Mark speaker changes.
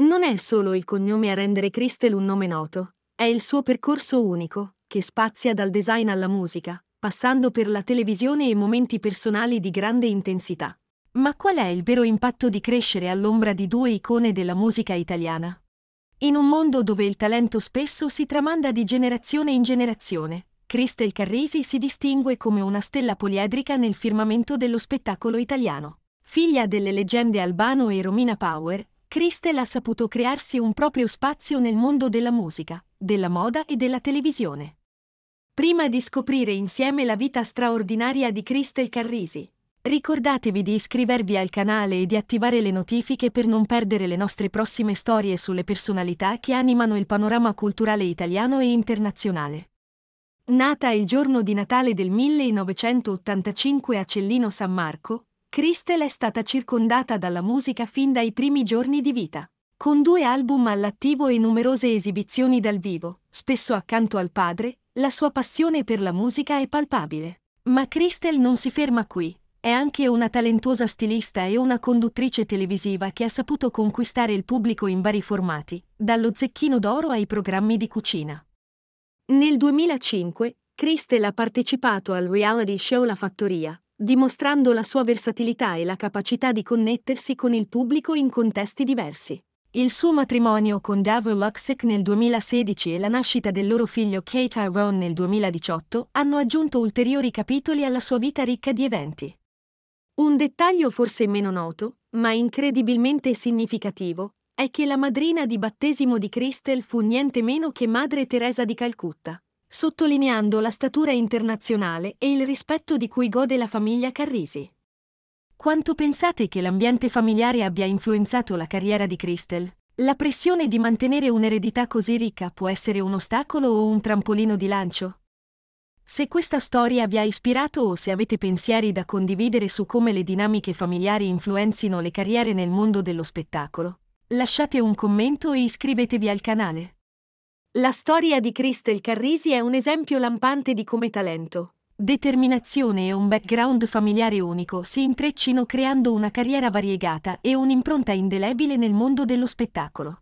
Speaker 1: Non è solo il cognome a rendere Christel un nome noto, è il suo percorso unico, che spazia dal design alla musica, passando per la televisione e momenti personali di grande intensità. Ma qual è il vero impatto di crescere all'ombra di due icone della musica italiana? In un mondo dove il talento spesso si tramanda di generazione in generazione, Christel Carrisi si distingue come una stella poliedrica nel firmamento dello spettacolo italiano. Figlia delle leggende Albano e Romina Power, Christel ha saputo crearsi un proprio spazio nel mondo della musica, della moda e della televisione. Prima di scoprire insieme la vita straordinaria di Christel Carrisi, ricordatevi di iscrivervi al canale e di attivare le notifiche per non perdere le nostre prossime storie sulle personalità che animano il panorama culturale italiano e internazionale. Nata il giorno di Natale del 1985 a Cellino San Marco, Crystal è stata circondata dalla musica fin dai primi giorni di vita. Con due album all'attivo e numerose esibizioni dal vivo, spesso accanto al padre, la sua passione per la musica è palpabile. Ma Crystal non si ferma qui. È anche una talentuosa stilista e una conduttrice televisiva che ha saputo conquistare il pubblico in vari formati, dallo zecchino d'oro ai programmi di cucina. Nel 2005, Crystal ha partecipato al reality show La Fattoria, dimostrando la sua versatilità e la capacità di connettersi con il pubblico in contesti diversi. Il suo matrimonio con Davro Luxick nel 2016 e la nascita del loro figlio Kate Tyrone nel 2018 hanno aggiunto ulteriori capitoli alla sua vita ricca di eventi. Un dettaglio forse meno noto, ma incredibilmente significativo, è che la madrina di battesimo di Crystal fu niente meno che Madre Teresa di Calcutta sottolineando la statura internazionale e il rispetto di cui gode la famiglia Carrisi. Quanto pensate che l'ambiente familiare abbia influenzato la carriera di Crystal? La pressione di mantenere un'eredità così ricca può essere un ostacolo o un trampolino di lancio? Se questa storia vi ha ispirato o se avete pensieri da condividere su come le dinamiche familiari influenzino le carriere nel mondo dello spettacolo, lasciate un commento e iscrivetevi al canale. La storia di Cristel Carrisi è un esempio lampante di come talento, determinazione e un background familiare unico si intreccino creando una carriera variegata e un'impronta indelebile nel mondo dello spettacolo.